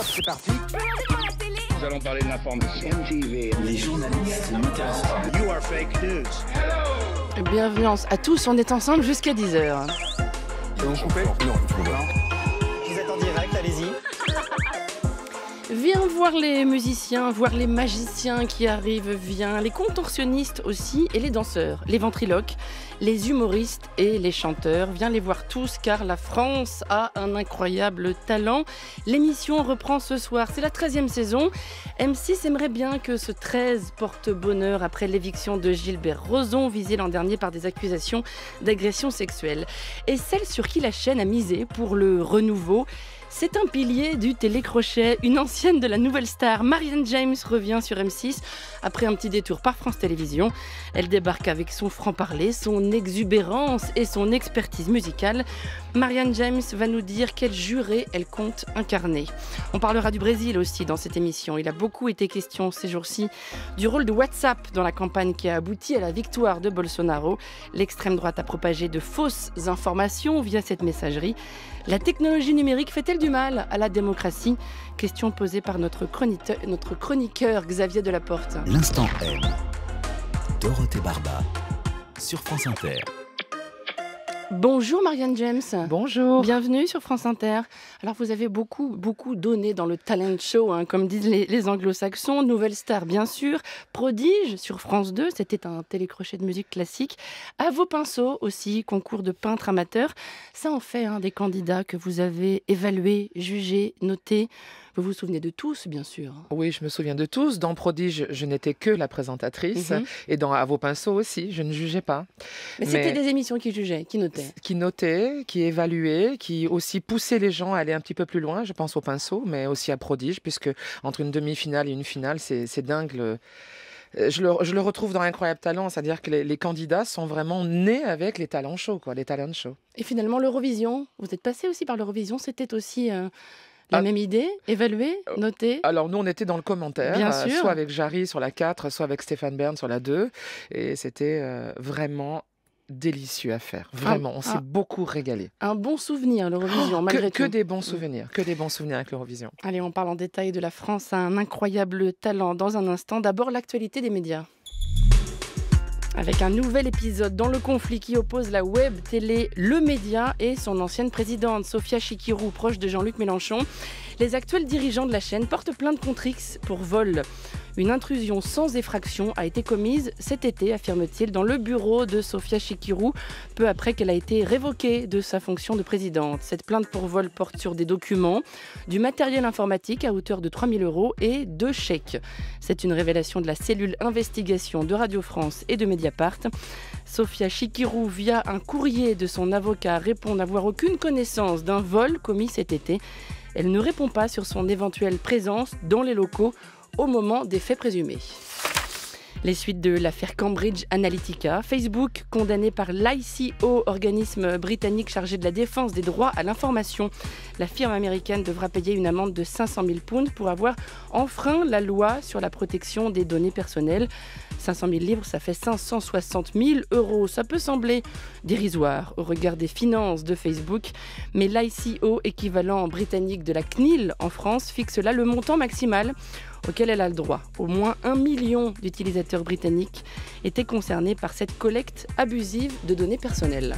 c'est parti. Nous allons parler de l'information. MTV. Les journalistes You are fake news. Hello. Bienvenue à tous, on est ensemble jusqu'à 10h. Non, Vous êtes en direct, allez-y. Viens voir les musiciens, voir les magiciens qui arrivent, viens, les contorsionnistes aussi, et les danseurs, les ventriloques, les humoristes et les chanteurs. Viens les voir tous car la France a un incroyable talent. L'émission reprend ce soir, c'est la 13e saison. M6 aimerait bien que ce 13 porte bonheur après l'éviction de Gilbert Rozon, visé l'an dernier par des accusations d'agression sexuelle. Et celle sur qui la chaîne a misé pour le renouveau, c'est un pilier du télécrochet. Une ancienne de la nouvelle star, Marianne James, revient sur M6 après un petit détour par France Télévisions. Elle débarque avec son franc-parler, son exubérance et son expertise musicale. Marianne James va nous dire quelle jurée elle compte incarner. On parlera du Brésil aussi dans cette émission. Il a beaucoup été question ces jours-ci du rôle de WhatsApp dans la campagne qui a abouti à la victoire de Bolsonaro. L'extrême droite a propagé de fausses informations via cette messagerie. La technologie numérique fait-elle du mal à la démocratie Question posée par notre, notre chroniqueur Xavier Delaporte. L'instant M. Dorothée Barba sur France Inter. Bonjour Marianne James. Bonjour. Bienvenue sur France Inter. Alors vous avez beaucoup, beaucoup donné dans le talent show, hein, comme disent les, anglo-saxons. Nouvelle star, bien sûr. Prodige sur France 2, c'était un télécrochet de musique classique. À vos pinceaux aussi, concours de peintres amateurs. Ça en fait des candidats que vous avez évalués, jugés, notés. Vous vous souvenez de tous, bien sûr. Oui, je me souviens de tous. Dans Prodige, je n'étais que la présentatrice. Mhm. Et dans À vos pinceaux aussi, je ne jugeais pas. Mais, c'était des émissions qui jugeaient, qui notaient. Qui notaient, qui évaluaient, qui aussi poussaient les gens à aller un petit peu plus loin. Je pense aux pinceaux, mais aussi à Prodige, puisque entre une demi-finale et une finale, c'est dingue. Euh, je le, retrouve dans Incroyable Talent, c'est-à-dire que les, candidats sont vraiment nés avec les talents chauds, quoi, les talents chauds. Et finalement, l'Eurovision, vous êtes passé aussi par l'Eurovision, c'était aussi euh, la ah. même idée Évaluer euh, Noter Alors, nous, on était dans le commentaire, Bien euh, soit avec Jarry sur la 4, soit avec Stéphane Bern sur la 2. Et c'était euh, vraiment délicieux à faire. Ah, vraiment, on s'est ah. beaucoup régalé. Un bon souvenir, l'Eurovision, oh, malgré que, tout. Que des bons mm. souvenirs, que des bons souvenirs avec l'Eurovision. Allez, on parle en détail de la France, un incroyable talent dans un instant. D'abord, l'actualité des médias. Avec un nouvel épisode dans le conflit qui oppose la web télé Le Média et son ancienne présidente Sophia Chikirou, proche de Jean-Luc Mélenchon, les actuels dirigeants de la chaîne portent plainte contre contrix pour vol. Une intrusion sans effraction a été commise cet été, affirme-t-il, dans le bureau de Sofia Chikirou, peu après qu'elle a été révoquée de sa fonction de présidente. Cette plainte pour vol porte sur des documents, du matériel informatique à hauteur de 3000 euros et deux chèques. C'est une révélation de la cellule investigation de Radio France et de Mediapart. Sofia Chikirou, via un courrier de son avocat, répond n'avoir aucune connaissance d'un vol commis cet été. Elle ne répond pas sur son éventuelle présence dans les locaux au moment des faits présumés. Les suites de l'affaire Cambridge Analytica, Facebook condamné par l'ICO, organisme britannique chargé de la défense des droits à l'information. La firme américaine devra payer une amende de 500 000 pounds pour avoir enfreint la loi sur la protection des données personnelles. 500 000 livres, ça fait 560 000 euros. Ça peut sembler dérisoire au regard des finances de Facebook, mais l'ICO, équivalent britannique de la CNIL en France, fixe là le montant maximal auquel elle a le droit. Au moins un million d'utilisateurs britanniques étaient concernés par cette collecte abusive de données personnelles.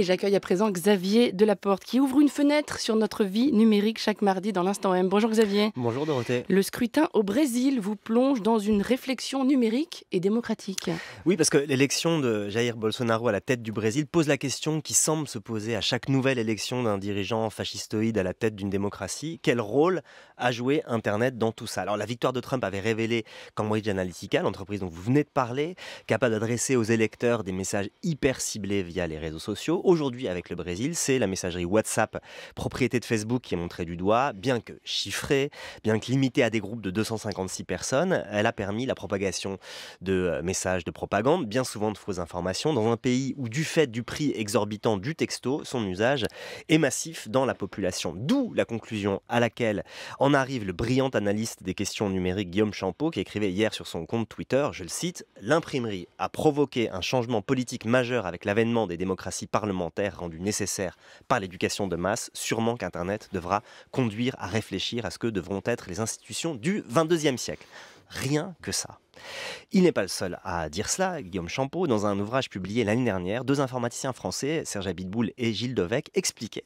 Et j'accueille à présent Xavier Delaporte qui ouvre une fenêtre sur notre vie numérique chaque mardi dans l'instant M. Bonjour Xavier. Bonjour Dorothée. Le scrutin au Brésil vous plonge dans une réflexion numérique et démocratique. Oui, parce que l'élection de Jair Bolsonaro à la tête du Brésil pose la question qui semble se poser à chaque nouvelle élection d'un dirigeant fascistoïde à la tête d'une démocratie. Quel rôle a joué Internet dans tout ça Alors la victoire de Trump avait révélé Cambridge Analytica, l'entreprise dont vous venez de parler, capable d'adresser aux électeurs des messages hyper ciblés via les réseaux sociaux aujourd'hui avec le Brésil, c'est la messagerie WhatsApp, propriété de Facebook qui est montrée du doigt, bien que chiffrée, bien que limitée à des groupes de 256 personnes, elle a permis la propagation de euh, messages de propagande, bien souvent de fausses informations, dans un pays où du fait du prix exorbitant du texto, son usage est massif dans la population. D'où la conclusion à laquelle en arrive le brillant analyste des questions numériques Guillaume Champeau qui écrivait hier sur son compte Twitter, je le cite, l'imprimerie a provoqué un changement politique majeur avec l'avènement des démocraties parlementaires Rendu nécessaire par l'éducation de masse, sûrement qu'Internet devra conduire à réfléchir à ce que devront être les institutions du 22e siècle. Rien que ça. Il n'est pas le seul à dire cela. Guillaume Champeau, dans un ouvrage publié l'année dernière, deux informaticiens français, Serge Abitboul et Gilles Dovec, expliquaient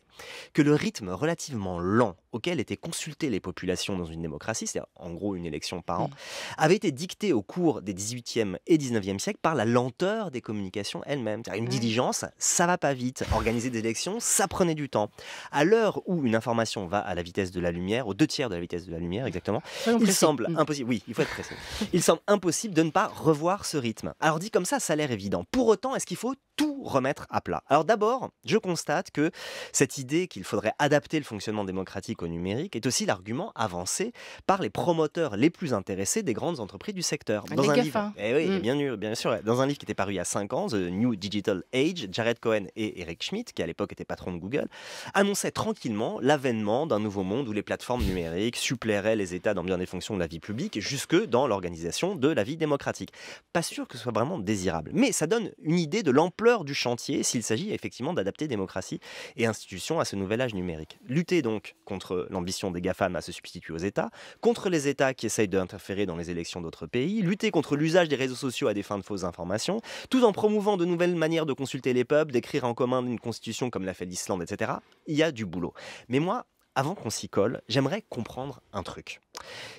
que le rythme relativement lent auquel étaient consultées les populations dans une démocratie, c'est-à-dire en gros une élection par an, mm. avait été dicté au cours des 18e et 19e siècles par la lenteur des communications elles-mêmes. Une mm. diligence, ça va pas vite. Organiser des élections, ça prenait du temps. À l'heure où une information va à la vitesse de la lumière, aux deux tiers de la vitesse de la lumière exactement, il semble mm. impossible. Oui, il faut être précis. Il semble impossible possible de ne pas revoir ce rythme. Alors dit comme ça, ça a l'air évident. Pour autant, est-ce qu'il faut tout remettre à plat Alors d'abord, je constate que cette idée qu'il faudrait adapter le fonctionnement démocratique au numérique est aussi l'argument avancé par les promoteurs les plus intéressés des grandes entreprises du secteur. Dans un livre, eh oui, mm. bien, bien, sûr, dans un livre qui était paru il y a 5 ans, The New Digital Age, Jared Cohen et Eric Schmidt, qui à l'époque étaient patrons de Google, annonçaient tranquillement l'avènement d'un nouveau monde où les plateformes numériques suppléraient les États dans bien des fonctions de la vie publique, jusque dans l'organisation de la vie démocratique. Pas sûr que ce soit vraiment désirable, mais ça donne une idée de l'ampleur du chantier s'il s'agit effectivement d'adapter démocratie et institutions à ce nouvel âge numérique. Lutter donc contre l'ambition des GAFAM à se substituer aux États, contre les États qui essayent d'interférer dans les élections d'autres pays, lutter contre l'usage des réseaux sociaux à des fins de fausses informations, tout en promouvant de nouvelles manières de consulter les peuples, d'écrire en commun une constitution comme l'a fait l'Islande, etc. Il y a du boulot. Mais moi, avant qu'on s'y colle, j'aimerais comprendre un truc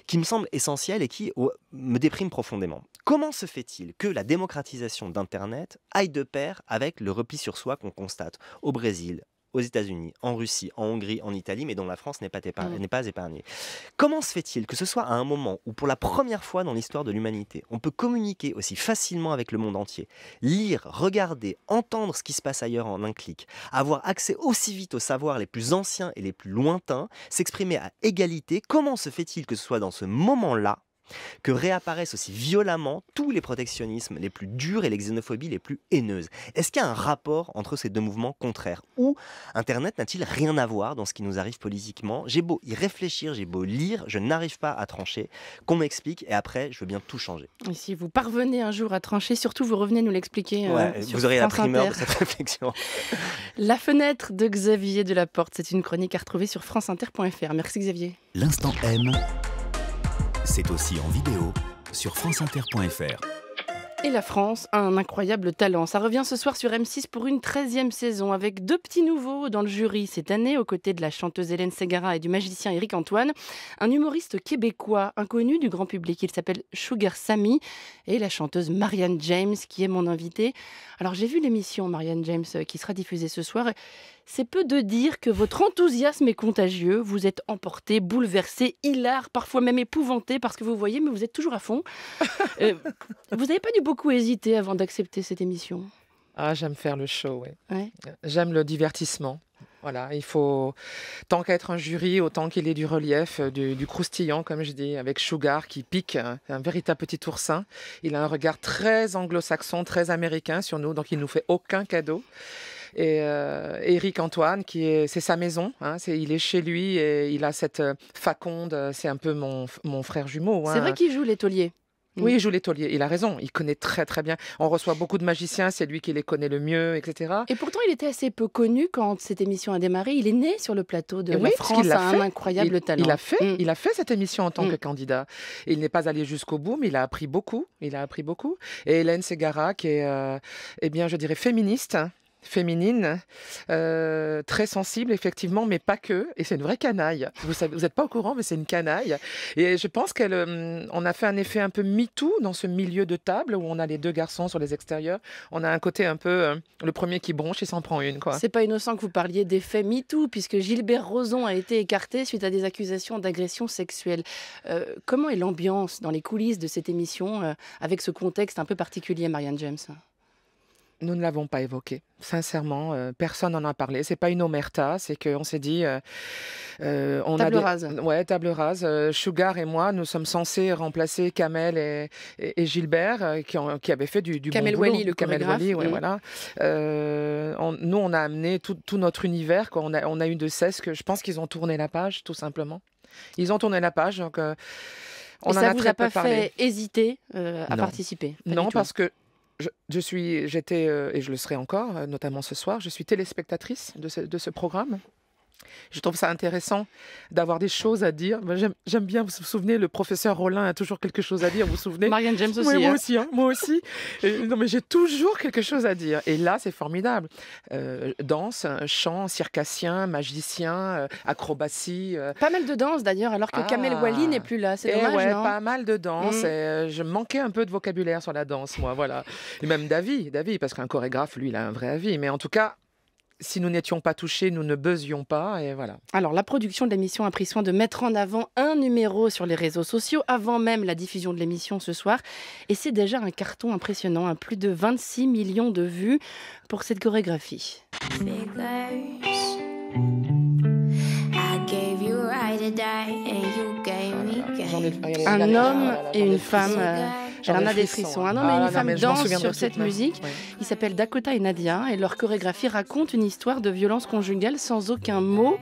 qui me semble essentiel et qui me déprime profondément. Comment se fait-il que la démocratisation d'Internet aille de pair avec le repli sur soi qu'on constate au Brésil, aux États-Unis, en Russie, en Hongrie, en Italie, mais dont la France n'est pas, mm. épargnée, pas Comment se fait-il que ce soit à un moment où, pour la première fois dans l'histoire de l'humanité, on peut communiquer aussi facilement avec le monde entier, lire, regarder, entendre ce qui se passe ailleurs en un clic, avoir accès aussi vite aux savoirs les plus anciens et les plus lointains, s'exprimer à égalité Comment se fait-il que ce soit dans ce moment-là que réapparaissent aussi violemment tous les protectionnismes les plus durs et les xénophobies les plus haineuses. Est-ce qu'il y a un rapport entre ces deux mouvements contraires Ou Internet n'a-t-il rien à voir dans ce qui nous arrive politiquement J'ai beau y réfléchir, j'ai beau lire, je n'arrive pas à trancher. Qu'on m'explique et après, je veux bien tout changer. Et si vous parvenez un jour à trancher, surtout vous revenez nous l'expliquer. Euh, vous aurez la primeur de cette réflexion. la fenêtre de Xavier Delaporte, c'est une chronique à retrouver sur franceinter.fr. Merci Xavier. L'instant M c'est aussi en vidéo sur franceinter.fr. Et la France a un incroyable talent. Ça revient ce soir sur M6 pour une 13e saison avec deux petits nouveaux dans le jury cette année aux côtés de la chanteuse Hélène Ségara et du magicien Éric Antoine. Un humoriste québécois inconnu du grand public, il s'appelle Sugar Sammy et la chanteuse Marianne James qui est mon invitée. Alors j'ai vu l'émission Marianne James euh, qui sera diffusée ce soir c'est peu de dire que votre enthousiasme est contagieux. Vous êtes emporté, bouleversé, hilar, parfois même épouvanté parce que vous voyez, mais vous êtes toujours à fond. Euh, vous n'avez pas dû beaucoup hésiter avant d'accepter cette émission Ah, j'aime faire le show, oui. J'aime le divertissement. Voilà, il faut, tant qu'être un jury, autant qu'il ait du relief, euh, du, croustillant, comme je dis, avec Sugar qui pique, hein, un véritable petit oursin. Il a un regard très anglo-saxon, très américain sur nous, donc il nous fait aucun cadeau et Eric euh, Antoine, qui c'est sa maison. Hein, c'est, il est chez lui et il a cette euh, faconde. Euh, c'est un peu mon, frère jumeau. C'est vrai hein. qu'il joue les Oui, il mm. joue l'étolier Il a raison. Il connaît très très bien. On reçoit beaucoup de magiciens. C'est lui qui les connaît le mieux, etc. Et pourtant, il était assez peu connu quand cette émission a démarré. Il est né sur le plateau de France. Il a, un incroyable talent. Il a fait. Mm. Il a fait cette émission en tant mm. que candidat. Il n'est pas allé jusqu'au bout, mais il a appris beaucoup. Il a appris beaucoup. Et Hélène Segara, qui est, eh bien, je dirais féministe, hein, féminine, euh, très sensible effectivement, mais pas que. Et c'est une vraie canaille. Vous n'êtes vous pas au courant, mais c'est une canaille. Et je pense qu'elle, euh, on a fait un effet un peu MeToo dans ce milieu de table où on a les deux garçons sur les extérieurs. On a un côté un peu euh, le premier qui bronche, et s'en prend une. quoi. C'est pas innocent que vous parliez d'effet MeToo, puisque Gilbert Rozon a été écarté suite à des accusations d'agression sexuelle. comment est l'ambiance dans les coulisses de cette émission avec ce contexte un peu particulier, Marianne James nous ne l'avons pas évoqué. Sincèrement, euh, personne n'en a parlé. C'est pas une omerta, c'est qu'on s'est dit. Euh, euh, on table rase. Ouais, table rase. Sugar et moi, nous sommes censés remplacer Kamel et, et, Gilbert, qui, avaient fait du, du Kamel Wally, le Kamel Wally, ouais, mm. voilà. nous, on a amené tout, notre univers. On, a, on a eu de cesse que je pense qu'ils ont tourné la page, tout simplement. Ils ont tourné la page, donc. On et ça vous a pas fait hésiter à participer Non, parce que je, suis, j'étais, euh, et je le serai encore, euh, notamment ce soir, je suis téléspectatrice de ce programme. Je trouve ça intéressant d'avoir des choses à dire. J'aime bien, vous vous souvenez, le professeur Rollin a toujours quelque chose à dire, vous vous souvenez Marianne James aussi. moi aussi, moi hein. aussi. Hein, non, mais j'ai toujours quelque chose à dire. Et là, c'est formidable. Euh, danse, chant, circassien, magicien, euh, acrobatie. Euh. Pas mal de danse d'ailleurs, alors que ah. Kamel Wally n'est plus là. C'est eh dommage, Pas mal de danse. Mm. Et je manquais un peu de vocabulaire sur la danse, moi, voilà. Et même d'avis, d'avis, parce qu'un chorégraphe, lui, il a un vrai avis. Mais en tout cas, si nous n'étions pas touchés, nous ne buzzions pas. Et voilà. Alors, la production de l'émission a pris soin de mettre en avant un numéro sur les réseaux sociaux avant même la diffusion de l'émission ce soir. Et c'est déjà un carton impressionnant, à hein, plus de 26 millions de vues pour cette chorégraphie. Un homme ah et une femme. Euh, en a des frissons. Un homme et une femme dansent sur cette musique. Il Ils s'appellent Dakota et Nadia et leur chorégraphie raconte une histoire de violence conjugale sans aucun mot.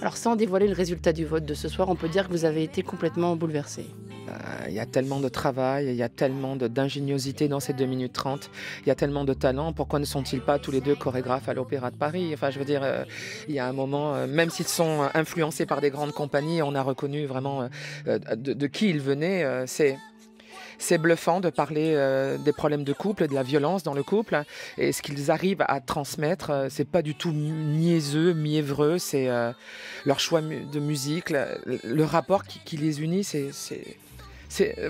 Alors sans dévoiler le résultat du vote de ce soir, on peut dire que vous avez été complètement bouleversé. Euh, il y a tellement de travail, il y a tellement d'ingéniosité dans ces 2 minutes 30, il y a tellement de talent. Pourquoi ne sont-ils pas tous les deux chorégraphes à l'Opéra de Paris Enfin, je veux dire, euh, il y a un moment, euh, même s'ils sont influencés par des grandes compagnies, on a reconnu vraiment de, de, qui ils venaient. C'est c'est bluffant de parler euh, des problèmes de couple, de la violence dans le couple. Et ce qu'ils arrivent à transmettre, euh, c'est pas du tout niaiseux, mièvreux. C'est euh, leur choix de musique, le, rapport qui, les unit, c'est.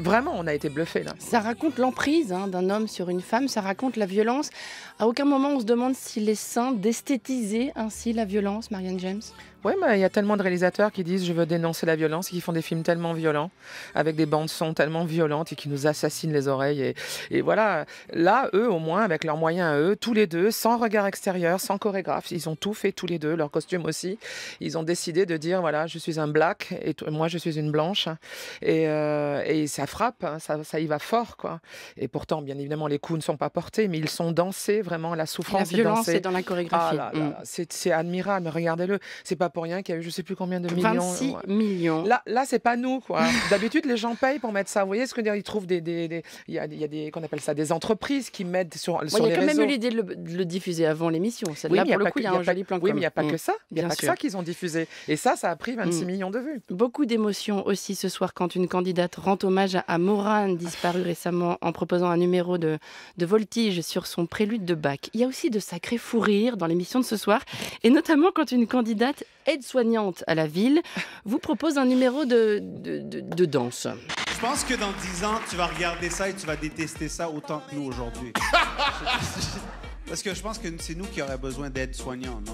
vraiment, on a été bluffé là. Ça raconte l'emprise hein, d'un homme sur une femme, ça raconte la violence. À aucun moment on se demande s'il est sain d'esthétiser ainsi la violence, Marianne James. Oui, mais il y a tellement de réalisateurs qui disent je veux dénoncer la violence et qui font des films tellement violents, avec des bandes son tellement violentes et qui nous assassinent les oreilles. Et, voilà, là, eux, au moins, avec leurs moyens eux, tous les deux, sans regard extérieur, sans chorégraphe, ils ont tout fait tous les deux, leur costume aussi. Ils ont décidé de dire voilà, je suis un black et moi, je suis une blanche. Et, euh, ça frappe, hein, ça, y va fort, quoi. Et pourtant, bien évidemment, les coups ne sont pas portés, mais ils sont dansés, vraiment, la souffrance. la violence est, dans la chorégraphie. Ah mm. C'est admirable, regardez-le. C'est pas pour rien, qui a eu je sais plus combien de millions. 26 millions. Là, là c'est pas nous, quoi. D'habitude, les gens payent pour mettre ça. Vous voyez ce que je veux dire Ils trouvent des. Il des, des, y, a, des. qu'on appelle ça Des entreprises qui mettent sur, les y a quand même eu l'idée de, le diffuser avant l'émission. Oui, là, pour il a un Oui, mais il n'y a pas mm. que ça. Il n'y a pas que ça qu'ils ont diffusé. Et ça, ça a pris 26 mm. millions de vues. Beaucoup d'émotions aussi ce soir quand une candidate rend hommage à Morane, disparue récemment, en proposant un numéro de, de voltige sur son prélude de Bac. Il y a aussi de sacrés fous rires dans l'émission de ce soir, et notamment quand une candidate aide-soignante à la ville, vous propose un numéro de, de, danse. Je pense que dans 10 ans, tu vas regarder ça et tu vas détester ça autant que nous aujourd'hui. Parce que je pense que c'est nous qui aurions besoin d'aide soignante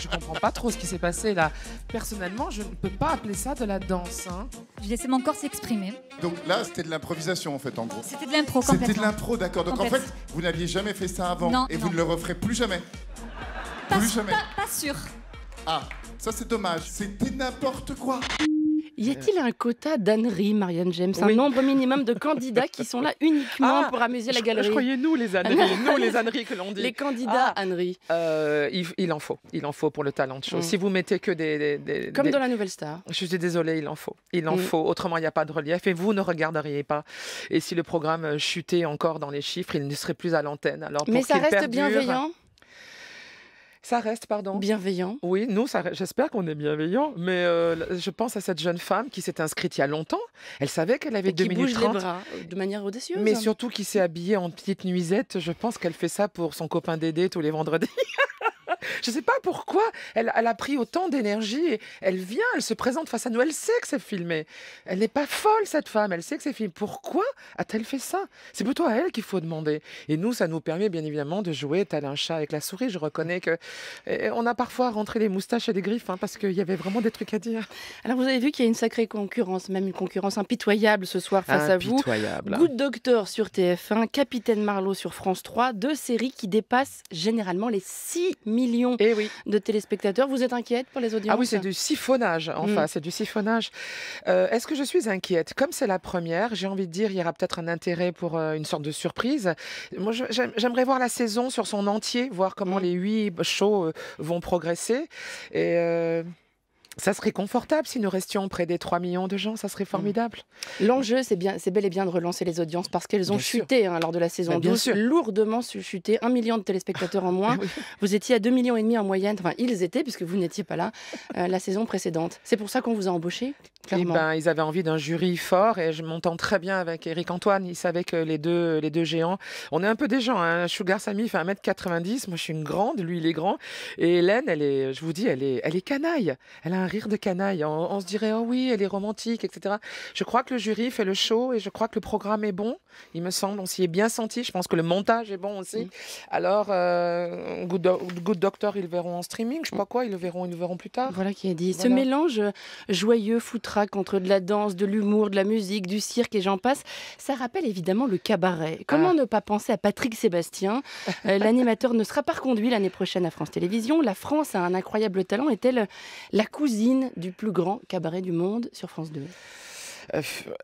Je comprends pas trop ce qui s'est passé là. Personnellement, je ne peux pas appeler ça de la danse. Hein. J'ai laissé mon corps s'exprimer. Donc là, c'était de l'improvisation en fait, en gros. C'était de l'impro, C'était de l'impro, d'accord. Donc en fait, vous n'aviez jamais fait ça avant et vous ne le referez plus jamais pas, sûr. Ah, ça c'est dommage. C'était n'importe quoi. Y a-t-il un quota d'âneries, Marianne James Un nombre minimum de candidats qui sont là ah, uniquement pour amuser la Je- Je, croyais nous les âneries, nous les âneries que l'on dit. Les candidats ah, âneries, euh, il, en faut, il en faut pour le talent de show. Mm. Si vous mettez que des, comme dans la Nouvelle Star. je suis désolé, il en faut, il en mm. faut. Autrement, il n'y a pas de relief et vous ne regarderiez pas. Et si le programme chutait encore dans les chiffres, il ne serait plus à l'antenne. Alors Mais ça reste bienveillant ça reste, pardon. Bienveillant. Oui, nous, j'espère qu'on est bienveillant, mais euh, je pense à cette jeune femme qui s'est inscrite il y a longtemps. Elle savait qu'elle avait 2 minutes bouge les bras euh, de manière audacieuse. Mais surtout qui s'est habillée en petite nuisette. Je pense qu'elle fait ça pour son copain Dédé tous les vendredis. Je ne sais pas pourquoi elle, elle a pris autant d'énergie. Elle vient, elle se présente face à nous, elle sait que c'est filmé. Elle n'est pas folle, cette femme, elle sait que c'est filmé. Pourquoi a-t-elle fait ça C'est plutôt à elle qu'il faut demander. Et nous, ça nous permet bien évidemment de jouer tel un chat avec la souris. Je reconnais que eh, on a parfois rentré les moustaches et des griffes hein, parce qu'il y avait vraiment des trucs à dire. Alors, vous avez vu qu'il y a une sacrée concurrence, même une concurrence impitoyable ce soir face à vous. Good Doctor sur TF1, Capitaine Marlowe sur France 3, deux séries qui dépassent généralement les 6 millions eh oui. de téléspectateurs. Vous êtes inquiète pour les audiences Ah oui, c'est du siphonnage, enfin, mm. c'est du siphonnage. Euh, est-ce que je suis inquiète Comme c'est la première, j'ai envie de dire, il y aura peut-être un intérêt pour euh, une sorte de surprise. Moi, j'aimerais voir la saison sur son entier, voir comment mm. les huit shows euh, vont progresser. Et. Ça serait confortable si nous restions près des 3 millions de gens, ça serait mm. formidable. L'enjeu, c'est bien, c'est bel et bien de relancer les audiences parce qu'elles ont chuté hein, lors de la saison bah, bien 12, lourdement chuté, 1 million de téléspectateurs en moins. Vous étiez à 2 millions et demi en moyenne, enfin ils étaient puisque vous n'étiez pas là euh, la saison précédente. C'est pour ça qu'on vous a embauché clairement. Eh ben, ils avaient envie d'un jury fort et je m'entends très bien avec Eric Antoine, il savait que les deux les deux géants, on est un peu des gens hein. Sugar Sammy fait 1m90, moi je suis une grande, lui il est grand et Hélène, elle est je vous dis, elle est elle est canaille. Elle a un rire de canaille. Hein. On, se dirait, oh oui, elle est romantique, etc. Je crois que le jury fait le show et je crois que le programme est bon, il me semble. On s'y est bien senti. Je pense que le montage est bon aussi. Alors, euh, Good, Doctor, ils le verront en streaming. Je sais pas quoi, ils le verront, ils verront plus tard. Voilà qui est dit. Ce mélange joyeux, foutraque entre de la danse, de l'humour, de la musique, du cirque et j'en passe, ça rappelle évidemment le cabaret. Comment ah. ne pas penser à Patrick Sébastien euh, L'animateur ne sera pas reconduit l'année prochaine à France Télévisions. La France a un incroyable talent. Est-elle la cousine du plus grand cabaret du monde sur France 2 euh,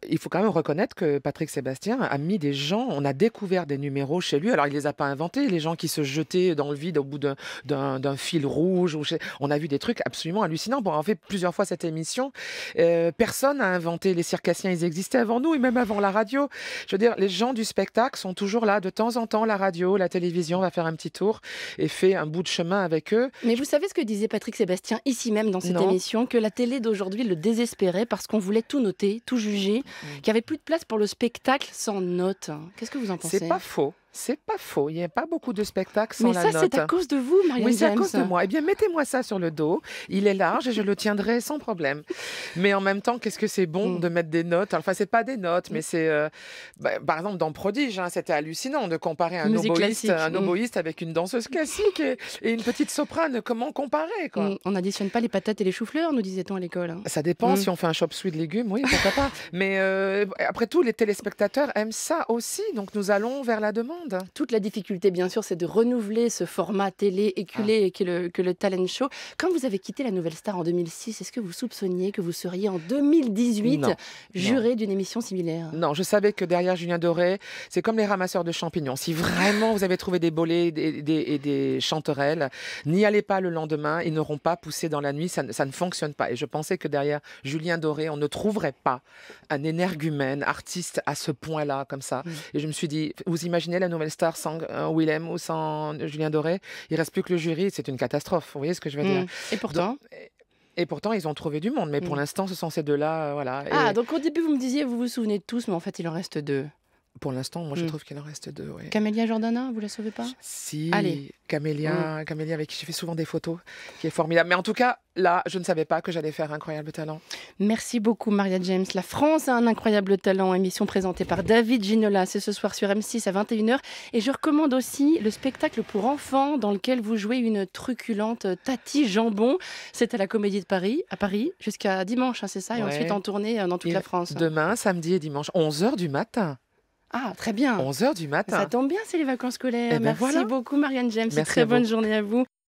il faut quand même reconnaître que Patrick Sébastien a mis des gens, on a découvert des numéros chez lui. Alors, il les a pas inventés, les gens qui se jetaient dans le vide au bout d'un fil rouge. On a vu des trucs absolument hallucinants. Bon, on fait plusieurs fois cette émission. Euh, personne n'a inventé les circassiens, ils existaient avant nous et même avant la radio. Je veux dire, les gens du spectacle sont toujours là. De temps en temps, la radio, la télévision va faire un petit tour et fait un bout de chemin avec eux. Mais vous savez ce que disait Patrick Sébastien ici même dans cette émission, que la télé d'aujourd'hui le désespérait parce qu'on voulait tout noter, tout jugé, mm. qu'il n'y avait plus de place pour le spectacle sans notes. Qu'est-ce que vous en pensez C'est pas faux. C'est pas faux. Il n'y a pas beaucoup de spectacles sans Mais ça, c'est à cause de vous, Marianne Oui, c'est à cause de moi. Eh bien, mettez-moi ça sur le dos. Il est large et je le tiendrai sans problème. Mais en même temps, qu'est-ce que c'est bon mm. de mettre des notes Enfin, c'est pas des notes, mais mm. c'est... Euh, bah, par exemple, dans Prodige, hein, c'était hallucinant de comparer un un mm. avec une danseuse classique et, une petite soprane. Comment comparer quoi On n'additionne pas les patates et les choux-fleurs, nous disait-on à l'école. Hein. Ça dépend. Si on fait un chop suey de légumes, oui, pourquoi pas. Mais euh, après tout, les téléspectateurs aiment ça aussi. Donc, nous allons vers la demande. Toute la difficulté, bien sûr, c'est de renouveler ce format télé éculé ah. que, le, talent show. Quand vous avez quitté la Nouvelle Star en 2006, est-ce que vous soupçonniez que vous seriez en 2018 juré d'une émission similaire Non, je savais que derrière Julien Doré, c'est comme les ramasseurs de champignons. Si vraiment vous avez trouvé des bolets et des, chanterelles, n'y allez pas le lendemain, ils n'auront pas poussé dans la nuit, ça, ça ne fonctionne pas. Et je pensais que derrière Julien Doré, on ne trouverait pas un énergumène artiste à ce point-là, comme ça. Et je me suis dit, vous imaginez la nouvelle star sans euh, Willem ou sans euh, Julien Doré. Il reste plus que le jury, c'est une catastrophe. Vous voyez ce que je veux dire mm. Et pourtant. et pourtant, ils ont trouvé du monde. Mais pour mm. l'instant, ce sont ces deux-là. Euh, voilà. Ah, donc au début, vous me disiez, vous vous souvenez de tous, mais en fait, il en reste deux pour l'instant, moi, je mm. trouve qu'il en reste deux. Camélia Jordana, vous la sauvez pas Si, Allez. Camélia, mm. Camélia avec qui j'ai fait souvent des photos, qui est formidable. Mais en tout cas, là, je ne savais pas que j'allais faire Incroyable Talent. Merci beaucoup, Maria James. La France a un incroyable talent, émission présentée par David Ginola. C'est ce soir sur M6 à 21h. Et je recommande aussi le spectacle pour enfants dans lequel vous jouez une truculente Tati Jambon. C'est à la Comédie de Paris, à Paris, jusqu'à dimanche, hein, c'est ça Et ensuite en tournée euh, dans toute la France. Demain, samedi et dimanche, 11h du matin. Ah, très bien. 11h du matin. Ça tombe bien, c'est les vacances scolaires. Eh ben Merci voilà. beaucoup, Marianne James. très bonne journée à vous.